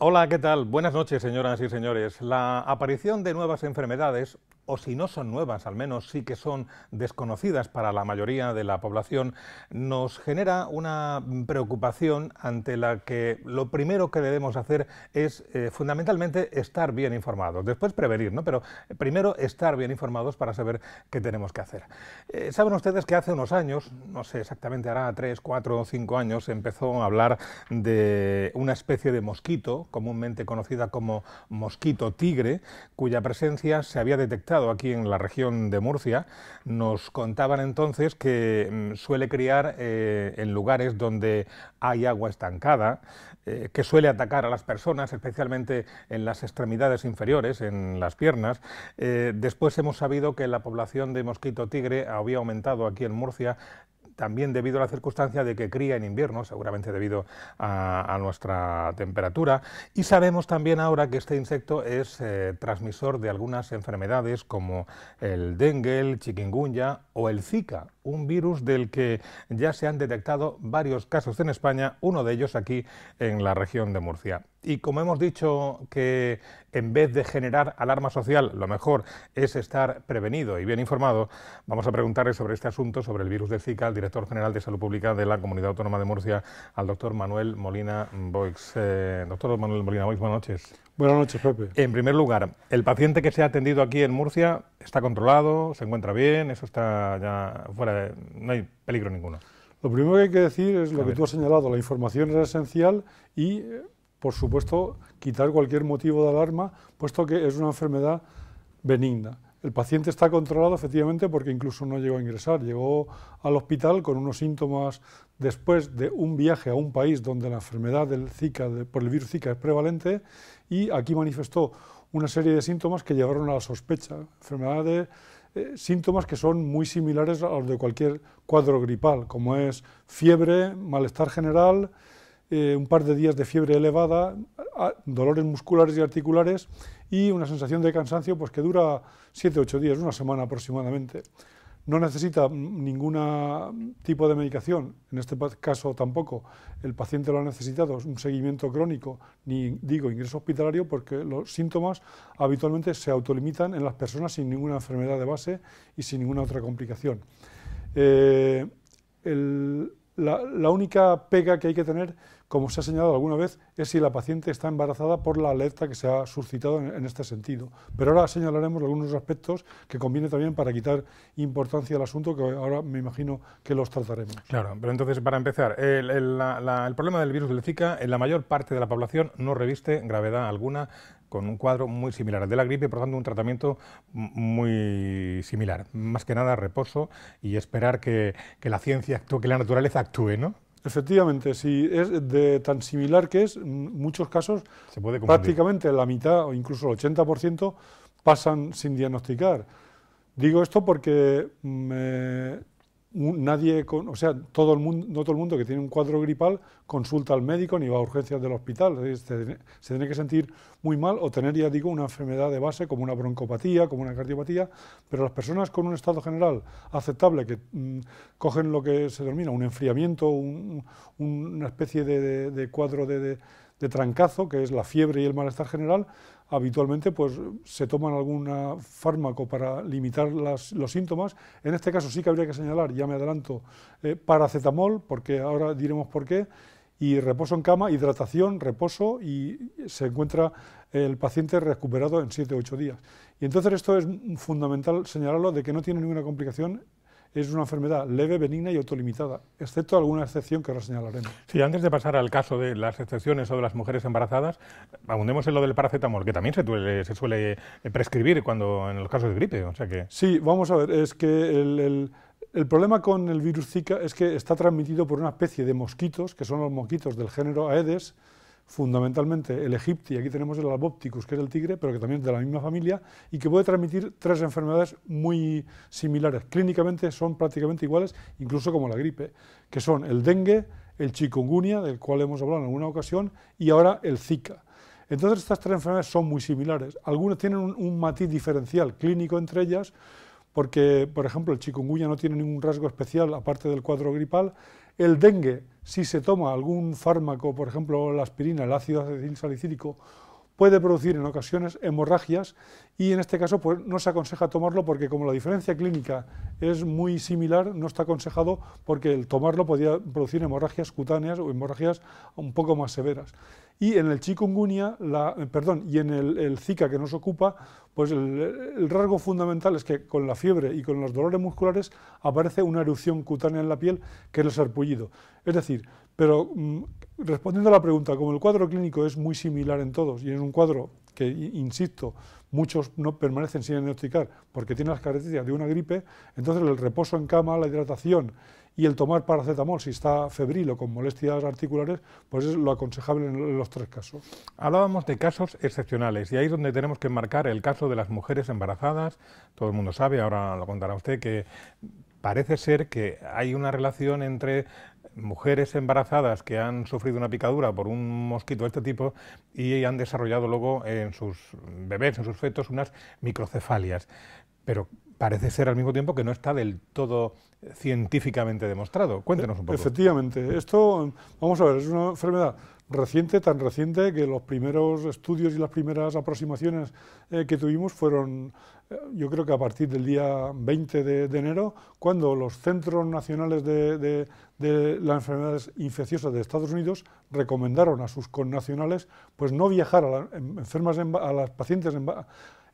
Hola, ¿qué tal? Buenas noches, señoras y señores. La aparición de nuevas enfermedades o si no son nuevas, al menos sí que son desconocidas para la mayoría de la población, nos genera una preocupación ante la que lo primero que debemos hacer es eh, fundamentalmente estar bien informados, después prevenir, ¿no? pero eh, primero estar bien informados para saber qué tenemos que hacer. Eh, saben ustedes que hace unos años, no sé exactamente, hará tres, cuatro o cinco años, empezó a hablar de una especie de mosquito, comúnmente conocida como mosquito tigre, cuya presencia se había detectado aquí en la región de Murcia, nos contaban entonces que mm, suele criar eh, en lugares donde hay agua estancada, eh, que suele atacar a las personas, especialmente en las extremidades inferiores, en las piernas. Eh, después hemos sabido que la población de mosquito tigre había aumentado aquí en Murcia también debido a la circunstancia de que cría en invierno, seguramente debido a, nuestra temperatura, y sabemos también ahora que este insecto es eh, transmisor de algunas enfermedades como el dengue, el chikungunya o el Zika, un virus del que ya se han detectado varios casos en España, uno de ellos aquí en la región de Murcia. Y como hemos dicho que en vez de generar alarma social, lo mejor es estar prevenido y bien informado, vamos a preguntarle sobre este asunto, sobre el virus de Zika, al director general de Salud Pública de la Comunidad Autónoma de Murcia, al doctor Manuel Molina Boix. Eh, doctor Manuel Molina Boix, buenas noches. Buenas noches, Pepe. En primer lugar, el paciente que se ha atendido aquí en Murcia está controlado, se encuentra bien, eso está ya fuera de... no hay peligro ninguno. Lo primero que hay que decir es lo que tú has señalado, la información es esencial y eh, por supuesto, quitar cualquier motivo de alarma, puesto que es una enfermedad benigna. El paciente está controlado efectivamente porque incluso no llegó a ingresar, llegó al hospital con unos síntomas después de un viaje a un país donde la enfermedad del Zika, por el virus Zika es prevalente y aquí manifestó una serie de síntomas que llevaron a la sospecha, Enfermedades, eh, síntomas que son muy similares a los de cualquier cuadro gripal, como es fiebre, malestar general, eh, un par de días de fiebre elevada, dolores musculares y articulares y una sensación de cansancio pues, que dura 7-8 días, una semana aproximadamente. No necesita ningún tipo de medicación, en este caso tampoco. El paciente lo ha necesitado, un seguimiento crónico, ni digo ingreso hospitalario, porque los síntomas habitualmente se autolimitan en las personas sin ninguna enfermedad de base y sin ninguna otra complicación. Eh, la, única pega que hay que tener como se ha señalado alguna vez, es si la paciente está embarazada por la alerta que se ha suscitado en, este sentido. Pero ahora señalaremos algunos aspectos que conviene también para quitar importancia al asunto, que ahora me imagino que los trataremos. Claro, pero entonces, para empezar, el, problema del virus del Zika en la mayor parte de la población no reviste gravedad alguna con un cuadro muy similar al de la gripe, por tanto un tratamiento muy similar. Más que nada reposo y esperar que, que la ciencia actúe, que la naturaleza actúe, ¿no? Efectivamente, si es de tan similar que es, en muchos casos, prácticamente la mitad o incluso el 80% pasan sin diagnosticar. Digo esto porque me, nadie, o sea, todo el mundo, no todo el mundo que tiene un cuadro gripal consulta al médico ni va a urgencias del hospital. Se, tiene que sentir muy mal o tener, ya digo, una enfermedad de base como una broncopatía, como una cardiopatía, pero las personas con un estado general aceptable que mm, cogen lo que se denomina un enfriamiento, una especie de, cuadro de, trancazo, que es la fiebre y el malestar general, habitualmente pues, se toman algún ah, fármaco para limitar los síntomas. En este caso sí que habría que señalar, ya me adelanto, eh, paracetamol, porque ahora diremos por qué, y reposo en cama, hidratación, reposo, y se encuentra el paciente recuperado en 7 o 8 días. Y entonces esto es fundamental señalarlo de que no tiene ninguna complicación es una enfermedad leve, benigna y autolimitada, excepto alguna excepción que ahora señalaremos. Sí, antes de pasar al caso de las excepciones o de las mujeres embarazadas, abundemos en lo del paracetamol, que también se, suele eh, prescribir cuando en los casos de gripe. O sea que... Sí, vamos a ver, es que el problema con el virus Zika es que está transmitido por una especie de mosquitos, que son los mosquitos del género Aedes, fundamentalmente el Egipto, y aquí tenemos el Albopticus, que es el tigre, pero que también es de la misma familia, y que puede transmitir tres enfermedades muy similares. Clínicamente son prácticamente iguales, incluso como la gripe, que son el dengue, el chikungunya, del cual hemos hablado en alguna ocasión, y ahora el Zika. Entonces estas tres enfermedades son muy similares. Algunas tienen un, un matiz diferencial clínico entre ellas, porque, por ejemplo, el chikungunya no tiene ningún rasgo especial, aparte del cuadro gripal, el dengue, si se toma algún fármaco, por ejemplo la aspirina, el ácido acetil salicílico puede producir en ocasiones hemorragias y en este caso pues, no se aconseja tomarlo porque como la diferencia clínica es muy similar, no está aconsejado porque el tomarlo podría producir hemorragias cutáneas o hemorragias un poco más severas. Y en el chikungunya, la, perdón, y en el, zika que nos ocupa, pues el, rasgo fundamental es que con la fiebre y con los dolores musculares aparece una erupción cutánea en la piel que es el sarpullido. Es decir, pero mm, respondiendo a la pregunta, como el cuadro clínico es muy similar en todos y es un cuadro que, insisto, muchos no permanecen sin diagnosticar porque tiene las características de una gripe, entonces el reposo en cama, la hidratación y el tomar paracetamol si está febril o con molestias articulares, pues es lo aconsejable en los tres casos. Hablábamos de casos excepcionales y ahí es donde tenemos que marcar el caso de las mujeres embarazadas. Todo el mundo sabe, ahora lo contará usted, que parece ser que hay una relación entre mujeres embarazadas que han sufrido una picadura por un mosquito de este tipo y han desarrollado luego en sus bebés, en sus fetos, unas microcefalias. Pero parece ser al mismo tiempo que no está del todo científicamente demostrado. Cuéntenos un poco. Efectivamente, esto, vamos a ver, es una enfermedad reciente, tan reciente que los primeros estudios y las primeras aproximaciones eh, que tuvimos fueron, eh, yo creo que a partir del día 20 de, enero, cuando los Centros Nacionales de, las Enfermedades Infecciosas de Estados Unidos recomendaron a sus connacionales pues no viajar a, enfermas a las pacientes en,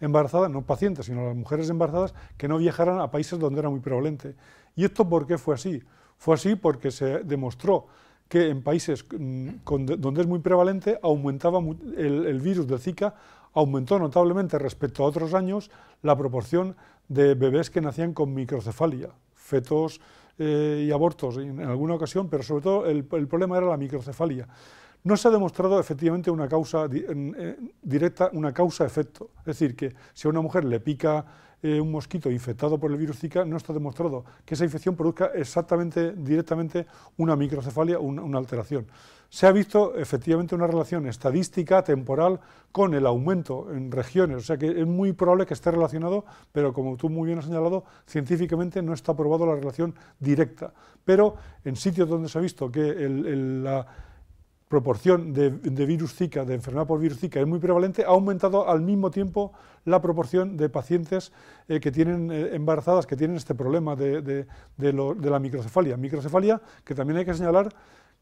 embarazadas, no pacientes, sino las mujeres embarazadas, que no viajaran a países donde era muy prevalente. ¿Y esto por qué fue así? Fue así porque se demostró que en países mm, donde es muy prevalente aumentaba el, virus del Zika aumentó notablemente respecto a otros años la proporción de bebés que nacían con microcefalia, fetos eh, y abortos en, alguna ocasión, pero sobre todo el problema era la microcefalia no se ha demostrado efectivamente una causa eh, directa, una causa-efecto. Es decir, que si a una mujer le pica eh, un mosquito infectado por el virus Zika, no está demostrado que esa infección produzca exactamente, directamente, una microcefalia o una, alteración. Se ha visto efectivamente una relación estadística, temporal, con el aumento en regiones. O sea que es muy probable que esté relacionado, pero como tú muy bien has señalado, científicamente no está probado la relación directa. Pero en sitios donde se ha visto que la proporción de, virus Zika, de enfermedad por virus Zika, es muy prevalente, ha aumentado al mismo tiempo la proporción de pacientes eh, que tienen eh, embarazadas, que tienen este problema de, de, la microcefalia. Microcefalia, que también hay que señalar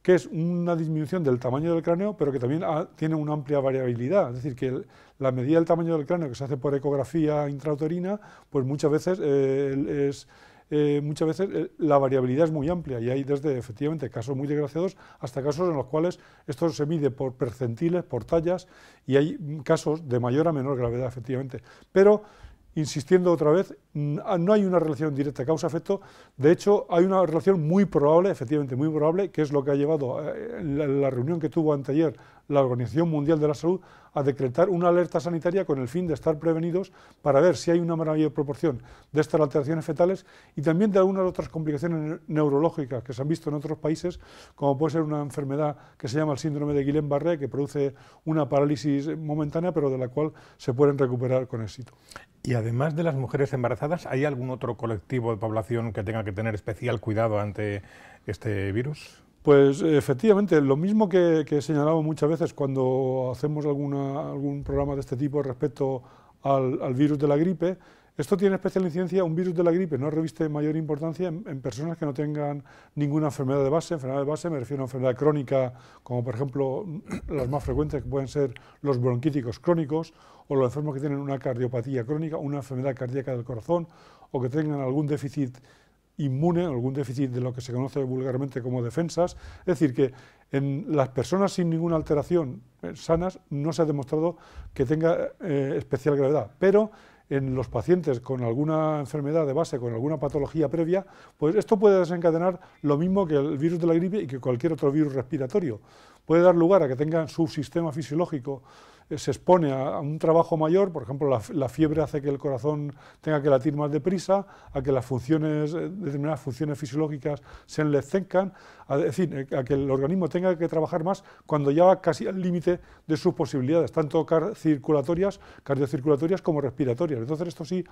que es una disminución del tamaño del cráneo, pero que también tiene una amplia variabilidad. Es decir, que la medida del tamaño del cráneo que se hace por ecografía intrauterina, pues muchas veces eh, es eh, muchas veces eh, la variabilidad es muy amplia y hay desde efectivamente casos muy desgraciados hasta casos en los cuales esto se mide por percentiles, por tallas y hay casos de mayor a menor gravedad efectivamente. Pero insistiendo otra vez, ah, no hay una relación directa causa-efecto, de hecho hay una relación muy probable, efectivamente muy probable, que es lo que ha llevado eh, la, reunión que tuvo anteayer la Organización Mundial de la Salud a decretar una alerta sanitaria con el fin de estar prevenidos para ver si hay una mayor proporción de estas alteraciones fetales y también de algunas otras complicaciones neurológicas que se han visto en otros países, como puede ser una enfermedad que se llama el síndrome de Guillain-Barré, que produce una parálisis momentánea, pero de la cual se pueden recuperar con éxito. Y además de las mujeres embarazadas, ¿hay algún otro colectivo de población que tenga que tener especial cuidado ante este virus? Pues efectivamente, lo mismo que, he señalado muchas veces cuando hacemos alguna, algún programa de este tipo respecto al virus de la gripe, esto tiene especial incidencia, un virus de la gripe no reviste mayor importancia en, personas que no tengan ninguna enfermedad de base. Enfermedad de base me refiero a enfermedad crónica, como por ejemplo mm, las más frecuentes que pueden ser los bronquíticos crónicos o los enfermos que tienen una cardiopatía crónica, una enfermedad cardíaca del corazón o que tengan algún déficit inmune, algún déficit de lo que se conoce vulgarmente como defensas. Es decir, que en las personas sin ninguna alteración eh, sanas no se ha demostrado que tenga eh, especial gravedad, pero en los pacientes con alguna enfermedad de base, con alguna patología previa, pues esto puede desencadenar lo mismo que el virus de la gripe y que cualquier otro virus respiratorio. Puede dar lugar a que tengan su sistema fisiológico eh, se expone a, un trabajo mayor, por ejemplo, la, fiebre hace que el corazón tenga que latir más deprisa, a que las funciones, eh, determinadas funciones fisiológicas se enlecencan, a, es decir, eh, a que el organismo tenga que trabajar más cuando ya va casi al límite de sus posibilidades, tanto circulatorias, cardiocirculatorias como respiratorias. Entonces, esto sí,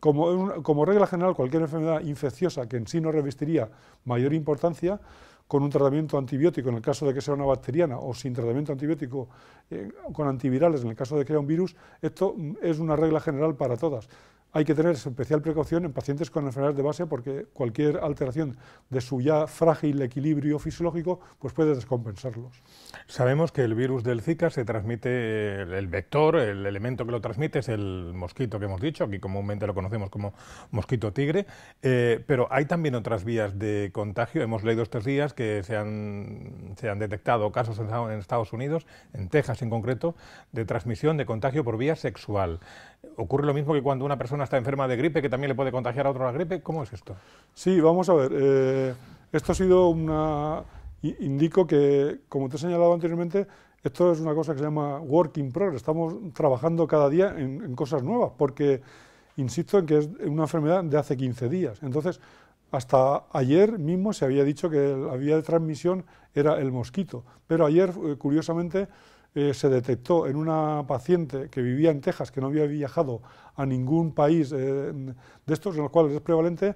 como, como regla general, cualquier enfermedad infecciosa que en sí no revestiría mayor importancia, con un tratamiento antibiótico en el caso de que sea una bacteriana o sin tratamiento antibiótico eh, con antivirales en el caso de que sea un virus, esto es una regla general para todas. Hay que tener especial precaución en pacientes con enfermedades de base porque cualquier alteración de su ya frágil equilibrio fisiológico pues puede descompensarlos. Sabemos que el virus del Zika se transmite, el vector, el elemento que lo transmite es el mosquito que hemos dicho, aquí comúnmente lo conocemos como mosquito tigre, eh, pero hay también otras vías de contagio. Hemos leído estos días que se han, detectado casos en Estados Unidos, en Texas en concreto, de transmisión de contagio por vía sexual. ¿Ocurre lo mismo que cuando una persona está enferma de gripe, que también le puede contagiar a otro la gripe? ¿Cómo es esto? Sí, vamos a ver. Eh, esto ha sido una... Indico que, como te he señalado anteriormente, esto es una cosa que se llama working in progress. Estamos trabajando cada día en, cosas nuevas, porque insisto en que es una enfermedad de hace 15 días. Entonces, hasta ayer mismo se había dicho que la vía de transmisión era el mosquito, pero ayer, eh, curiosamente, eh, se detectó en una paciente que vivía en Texas, que no había viajado a ningún país eh, de estos en los cuales es prevalente,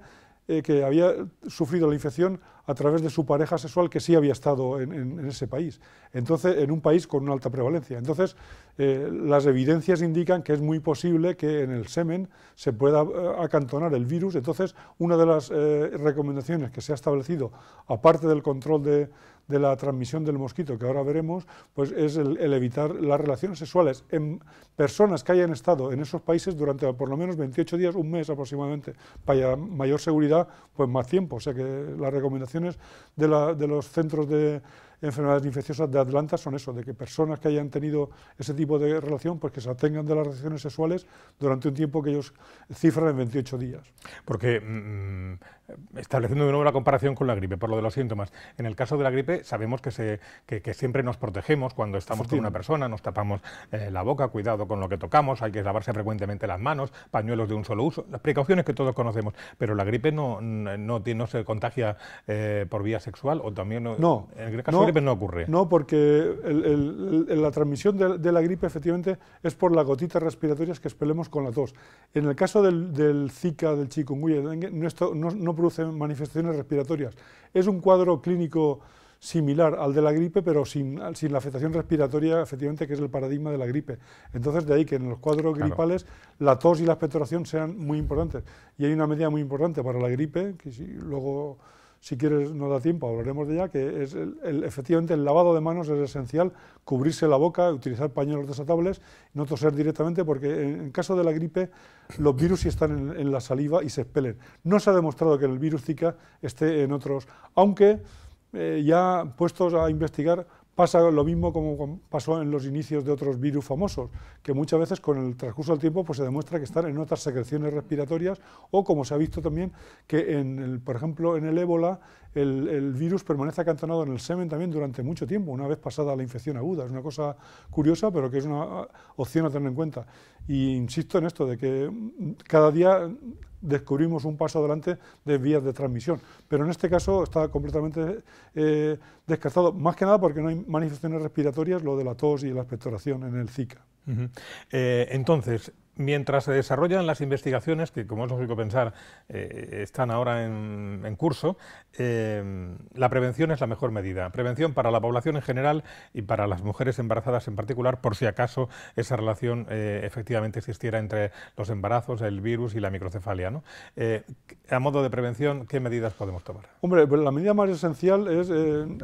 eh, que había sufrido la infección a través de su pareja sexual que sí había estado en ese país. Entonces, en un país con una alta prevalencia. Entonces, las evidencias indican que es muy posible que en el semen se pueda acantonar el virus. Entonces, una de las recomendaciones que se ha establecido, aparte del control de, de la transmisión del mosquito, que ahora veremos, pues es el, evitar las relaciones sexuales en personas que hayan estado en esos países durante por lo menos 28 días, un mes aproximadamente, para mayor seguridad, pues más tiempo. O sea que las recomendaciones de, la, de los centros de enfermedades infecciosas de Atlanta son eso, de que personas que hayan tenido ese tipo de relación, pues que se atengan de las relaciones sexuales durante un tiempo que ellos cifran en 28 días. Porque mm, estableciendo de nuevo la comparación con la gripe, por lo de los síntomas. En el caso de la gripe sabemos que, siempre nos protegemos cuando estamos con una persona, nos tapamos eh, la boca, cuidado con lo que tocamos, hay que lavarse frecuentemente las manos, pañuelos de un solo uso, las precauciones que todos conocemos, pero la gripe no, se contagia eh, por vía sexual o también... No, en el caso de la gripe no ocurre. No, porque la transmisión de, la gripe efectivamente es por las gotitas respiratorias que expelemos con la tos. En el caso del, del Zika, del chikungunya, no, no manifestaciones respiratorias. Es un cuadro clínico similar al de la gripe, pero sin, sin, la afectación respiratoria, efectivamente, que es el paradigma de la gripe. Entonces, de ahí que en los cuadros gripales la tos y la expectoración sean muy importantes. Y hay una medida muy importante para la gripe, que si luego si quieres no da tiempo, hablaremos de ya que es el, efectivamente el lavado de manos es esencial, cubrirse la boca, utilizar pañuelos desatables, no toser directamente, porque en, caso de la gripe los virus sí están en, la saliva y se expelen. No se ha demostrado que el virus Zika esté en otros, aunque eh, ya puestos a investigar, Pasa lo mismo como pasó en los inicios de otros virus famosos, que muchas veces con el transcurso del tiempo pues, se demuestra que están en otras secreciones respiratorias o como se ha visto también que, en el, por ejemplo, en el ébola el, virus permanece acantonado en el semen también durante mucho tiempo, una vez pasada la infección aguda. Es una cosa curiosa, pero que es una opción a tener en cuenta. Y insisto en esto, de que cada día descubrimos un paso adelante de vías de transmisión. Pero en este caso está completamente eh, descartado, más que nada porque no hay manifestaciones respiratorias, lo de la tos y la expectoración en el Zika. Eh, entonces, mientras se desarrollan las investigaciones, que como es lógico pensar, eh, están ahora en, curso, eh, la prevención es la mejor medida. Prevención para la población en general y para las mujeres embarazadas en particular, por si acaso esa relación eh, efectivamente existiera entre los embarazos, el virus y la microcefalia. ¿no? a modo de prevención, ¿qué medidas podemos tomar? Hombre, pues la medida más esencial es,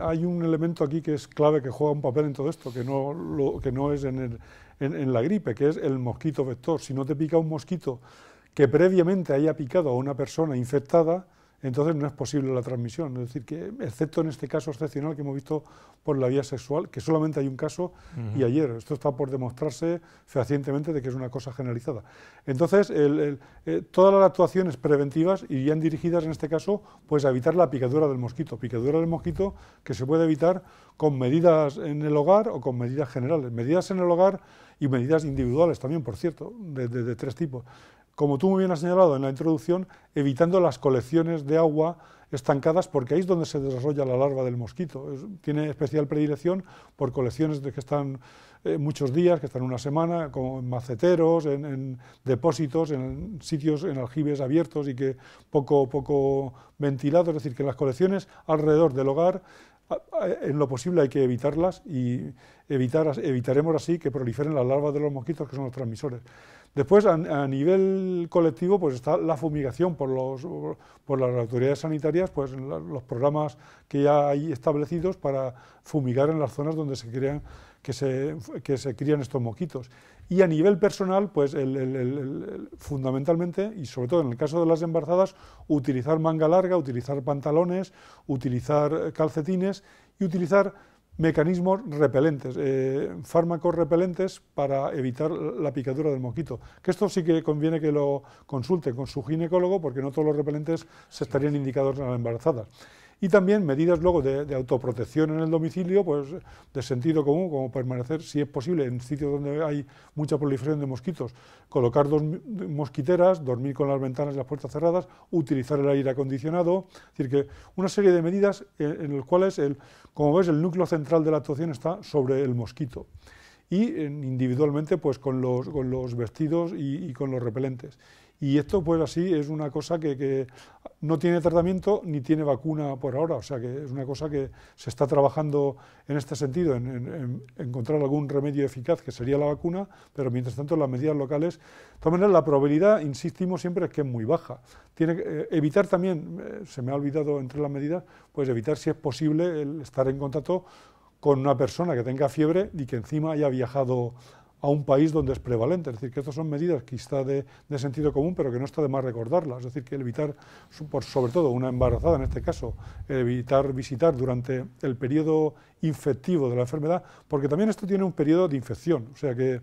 hay un elemento aquí que es clave, que juega un papel en todo esto, que no, lo, que no es en el en, la gripe, que es el mosquito vector. Si no te pica un mosquito que previamente haya picado a una persona infectada, entonces no es posible la transmisión. Es decir, que excepto en este caso excepcional que hemos visto por la vía sexual, que solamente hay un caso y ayer. Esto está por demostrarse fehacientemente de que es una cosa generalizada. Entonces, eh, todas las actuaciones preventivas irían dirigidas en este caso pues, a evitar la picadura del mosquito. Picadura del mosquito que se puede evitar con medidas en el hogar o con medidas generales. Medidas en el hogar y medidas individuales también, por cierto, de, tres tipos. Como tú muy bien has señalado en la introducción, evitando las colecciones de agua estancadas porque ahí es donde se desarrolla la larva del mosquito. tiene especial predilección por colecciones de que están eh, muchos días, que están una semana, como en maceteros, en, depósitos, en sitios, en aljibes abiertos y que poco, poco ventilados. Es decir, que las colecciones alrededor del hogar Ah, ah, en lo posible hay que evitarlas y evitaremos así que proliferen las larvas de los mosquitos que son los transmisores. Después, a, nivel colectivo, pues está la fumigación por, los, por las autoridades sanitarias, pues los programas que ya hay establecidos para fumigar en las zonas donde se crean que se, que se crían estos moquitos Y a nivel personal, pues fundamentalmente, y sobre todo en el caso de las embarazadas, utilizar manga larga, utilizar pantalones, utilizar calcetines y utilizar mecanismos repelentes, eh, fármacos repelentes para evitar la picadura del mosquito. Que esto sí que conviene que lo consulte con su ginecólogo porque no todos los repelentes se estarían indicados en las embarazadas. Y también medidas luego de, autoprotección en el domicilio, pues de sentido común, como permanecer, si es posible, en sitios donde hay mucha proliferación de mosquitos, colocar dos mosquiteras, dormir con las ventanas y las puertas cerradas, utilizar el aire acondicionado, es decir, que una serie de medidas eh, en, las cuales, el, como ves, el núcleo central de la actuación está sobre el mosquito y individualmente pues con los, con los vestidos y, con los repelentes. Y esto, pues así, es una cosa que, no tiene tratamiento ni tiene vacuna por ahora, o sea que es una cosa que se está trabajando en este sentido, en, encontrar algún remedio eficaz, que sería la vacuna, pero mientras tanto las medidas locales, de todas maneras la probabilidad, insistimos siempre, es que es muy baja. Tiene que eh, evitar también, eh, se me ha olvidado entre las medidas, pues evitar si es posible el estar en contacto con una persona que tenga fiebre y que encima haya viajado a un país donde es prevalente. Es decir, que estas son medidas que de, de, sentido común, pero que no está de más recordarlas. Es decir, que evitar, por, sobre todo una embarazada en este caso, evitar visitar durante el periodo infectivo de la enfermedad, porque también esto tiene un periodo de infección. O sea que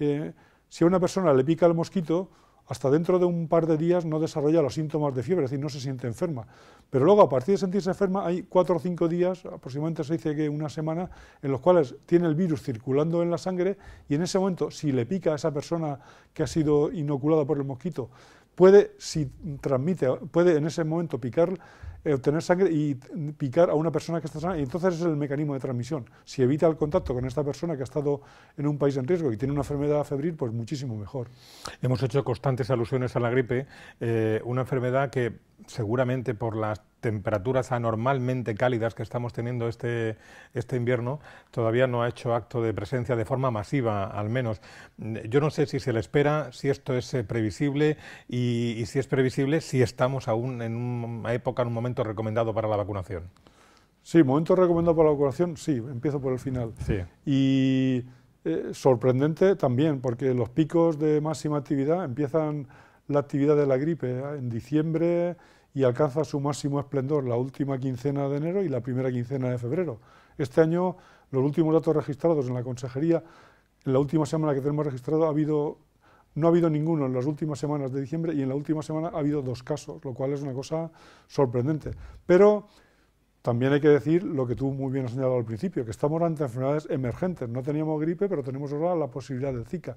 eh, si a una persona le pica el mosquito, hasta dentro de un par de días no desarrolla los síntomas de fiebre, es decir, no se siente enferma. Pero luego, a partir de sentirse enferma, hay cuatro o cinco días, aproximadamente se dice que una semana, en los cuales tiene el virus circulando en la sangre y en ese momento, si le pica a esa persona que ha sido inoculada por el mosquito, puede, si transmite, puede en ese momento picar obtener eh, sangre y picar a una persona que está sana, y entonces es el mecanismo de transmisión. Si evita el contacto con esta persona que ha estado en un país en riesgo y tiene una enfermedad febril, pues muchísimo mejor. Hemos hecho constantes alusiones a la gripe, eh, una enfermedad que seguramente por las temperaturas anormalmente cálidas que estamos teniendo este, este invierno, todavía no ha hecho acto de presencia de forma masiva, al menos. Yo no sé si se le espera, si esto es eh, previsible y, si es previsible, si estamos aún en una época, en un momento recomendado para la vacunación. Sí, momento recomendado para la vacunación, sí, empiezo por el final. Y eh, sorprendente también, porque los picos de máxima actividad empiezan la actividad de la gripe en diciembre y alcanza su máximo esplendor la última quincena de enero y la primera quincena de febrero. Este año, los últimos datos registrados en la consejería, en la última semana que tenemos registrado, no ha habido ninguno en las últimas semanas de diciembre y en la última semana ha habido dos casos, lo cual es una cosa sorprendente. Pero también hay que decir lo que tú muy bien has señalado al principio, que estamos ante enfermedades emergentes. No teníamos gripe, pero tenemos ahora la posibilidad de Zika.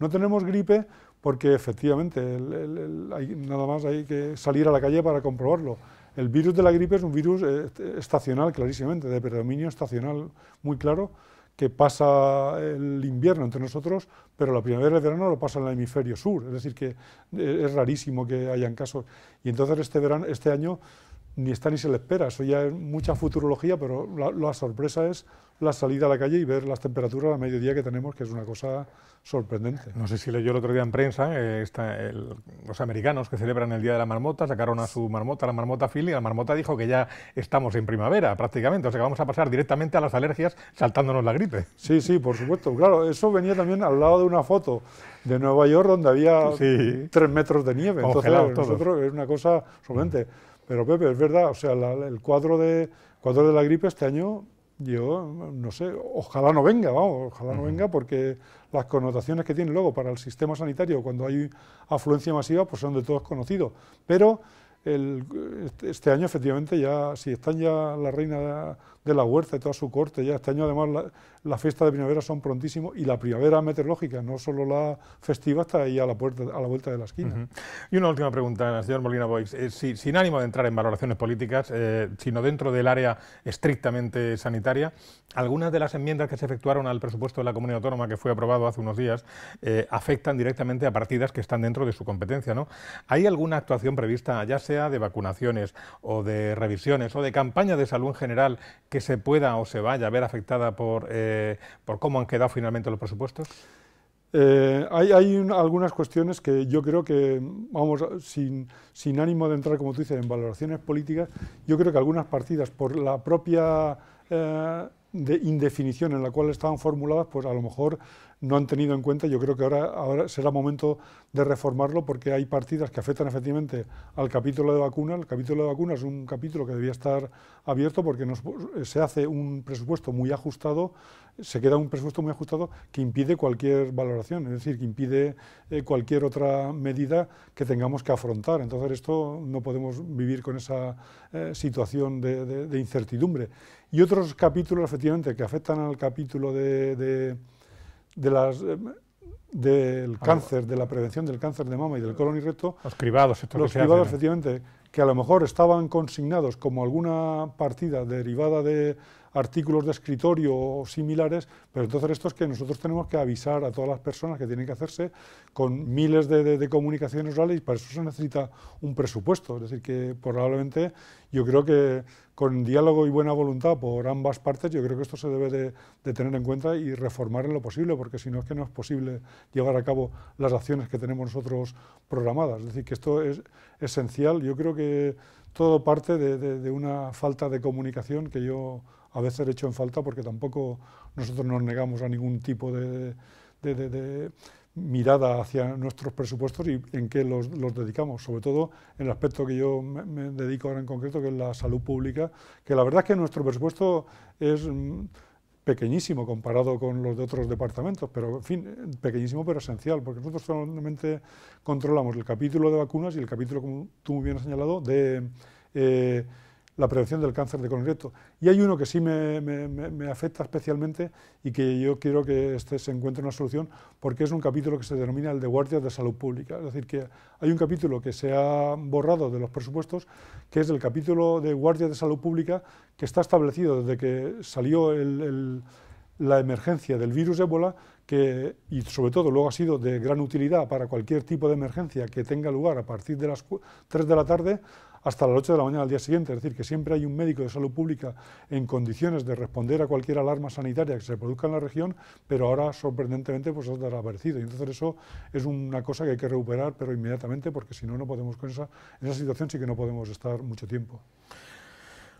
No tenemos gripe porque efectivamente nada más hay que salir a la calle para comprobarlo. El virus de la gripe es un virus eh, estacional, clarísimamente, de predominio estacional muy claro, que pasa el invierno entre nosotros, pero la primavera y el verano lo pasa en el hemisferio sur, es decir, que eh, es rarísimo que hayan casos. Y entonces este, verano, este año ni está ni se le espera, eso ya es mucha futurología, pero la sorpresa es la salida a la calle y ver las temperaturas a mediodía que tenemos, que es una cosa sorprendente. No sé si leyó el otro día en prensa, eh, los americanos que celebran el Día de la Marmota sacaron a su marmota, la marmota phil y la marmota dijo que ya estamos en primavera prácticamente, o sea que vamos a pasar directamente a las alergias saltándonos la gripe. Sí, sí, por supuesto, claro, eso venía también al lado de una foto de Nueva York donde había tres metros de nieve, entonces nosotros es una cosa sorprendente. Pero Pepe, es verdad, o sea, el cuadro de, cuadro de la gripe este año yo no sé, ojalá no venga, vamos, ojalá no venga porque las connotaciones que tiene luego para el sistema sanitario cuando hay afluencia masiva pues son de todos conocidos, pero este, este año efectivamente ya, si están ya la reina de la huerta y toda su corte. Ya este año además las fiestas de primavera son prontísimos y la primavera meteorológica, no solo la festiva, está ahí a la, puerta, a la vuelta de la esquina. Y una última pregunta, señor Molina Boix. Eh, sin ánimo de entrar en valoraciones políticas, eh, sino dentro del área estrictamente sanitaria, algunas de las enmiendas que se efectuaron al presupuesto de la comunidad autónoma que fue aprobado hace unos días eh, afectan directamente a partidas que están dentro de su competencia. ¿no? ¿Hay alguna actuación prevista, ya sea de vacunaciones o de revisiones o de campaña de salud en general, que se pueda o se vaya a ver afectada por, eh, cómo han quedado finalmente los presupuestos? Eh, hay, algunas cuestiones que yo creo que, vamos, sin, ánimo de entrar, como tú dices, en valoraciones políticas, yo creo que algunas partidas, por la propia eh, indefinición en la cual estaban formuladas, pues a lo mejor no han tenido en cuenta. Yo creo que ahora, ahora será momento de reformarlo porque hay partidas que afectan efectivamente al capítulo de vacunas. El capítulo de vacunas es un capítulo que debía estar abierto porque eh, se hace un presupuesto muy ajustado, se queda un presupuesto muy ajustado que impide cualquier valoración, es decir, que impide eh, cualquier otra medida que tengamos que afrontar. Entonces esto no podemos vivir con esa eh, situación de, incertidumbre. Y otros capítulos efectivamente que afectan al capítulo de las, eh, del cáncer, de la prevención del cáncer de mama y del colon y recto. Los cribados, efectivamente, que a lo mejor estaban consignados como alguna partida derivada de artículos de escritorio o similares, pero entonces esto es que nosotros tenemos que avisar a todas las personas que tienen que hacerse con miles de, comunicaciones orales y para eso se necesita un presupuesto. Es decir, que probablemente yo creo que con diálogo y buena voluntad por ambas partes, yo creo que esto se debe de, de tener en cuenta y reformar en lo posible, porque si no es que no es posible llevar a cabo las acciones que tenemos nosotros programadas. Es decir, que esto es esencial. Yo creo que todo parte de, una falta de comunicación que yo a veces he hecho en falta porque tampoco nosotros nos negamos a ningún tipo de, mirada hacia nuestros presupuestos y en qué los, dedicamos, sobre todo en el aspecto que yo me, dedico ahora en concreto, que es la salud pública, que la verdad es que nuestro presupuesto es... Mm, pequeñísimo comparado con los de otros departamentos, pero en fin, pequeñísimo pero esencial, porque nosotros solamente controlamos el capítulo de vacunas y el capítulo, como tú muy bien has señalado, de... Eh, la prevención del cáncer de colon Y hay uno que sí me, afecta especialmente y que yo quiero que este se encuentre una solución porque es un capítulo que se denomina el de guardias de salud pública. Es decir, que hay un capítulo que se ha borrado de los presupuestos, que es el capítulo de guardias de salud pública que está establecido desde que salió la emergencia del virus ébola y sobre todo luego ha sido de gran utilidad para cualquier tipo de emergencia que tenga lugar a partir de las 3 de la tarde, hasta las 8 de la mañana del día siguiente. Es decir, que siempre hay un médico de salud pública en condiciones de responder a cualquier alarma sanitaria que se produzca en la región, pero ahora sorprendentemente pues ha desaparecido. Y entonces eso es una cosa que hay que recuperar, pero inmediatamente, porque si no, no podemos con en esa situación sí que no podemos estar mucho tiempo.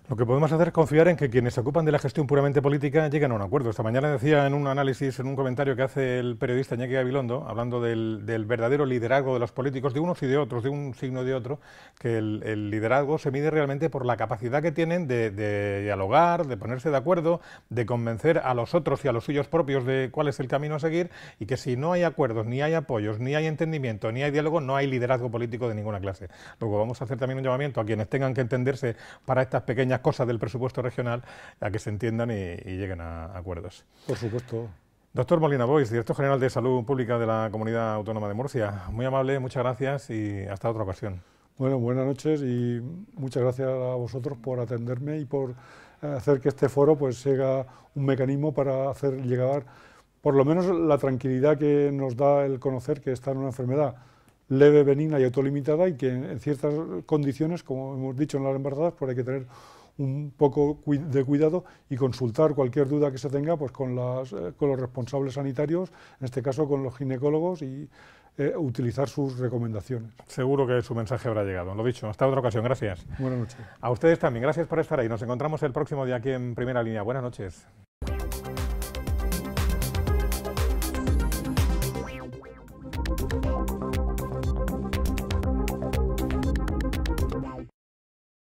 Lo que podemos hacer es confiar en que quienes se ocupan de la gestión puramente política lleguen a un acuerdo. Esta mañana decía en un análisis, en un comentario que hace el periodista Iñaki Gabilondo, hablando del, verdadero liderazgo de los políticos, de unos y de otros, de un signo y de otro, que el, liderazgo se mide realmente por la capacidad que tienen de, dialogar, de ponerse de acuerdo, de convencer a los otros y a los suyos propios de cuál es el camino a seguir y que si no hay acuerdos, ni hay apoyos, ni hay entendimiento, ni hay diálogo, no hay liderazgo político de ninguna clase. Luego vamos a hacer también un llamamiento a quienes tengan que entenderse para estas pequeñas cosas del presupuesto regional a que se entiendan y, lleguen a, acuerdos. Por supuesto. Doctor Molina Bois, director general de Salud Pública de la Comunidad Autónoma de Murcia. Muy amable, muchas gracias y hasta otra ocasión. Bueno, buenas noches y muchas gracias a vosotros por atenderme y por eh, hacer que este foro pues sea un mecanismo para hacer llegar por lo menos la tranquilidad que nos da el conocer que está en una enfermedad leve, benigna y autolimitada y que en ciertas condiciones, como hemos dicho en las embarazadas, pues hay que tener un poco de cuidado y consultar cualquier duda que se tenga pues, con, las, eh, con los responsables sanitarios, en este caso con los ginecólogos y eh, utilizar sus recomendaciones. Seguro que su mensaje habrá llegado. Lo dicho, hasta otra ocasión. Gracias. Buenas noches. A ustedes también. Gracias por estar ahí. Nos encontramos el próximo día aquí en Primera Línea. Buenas noches.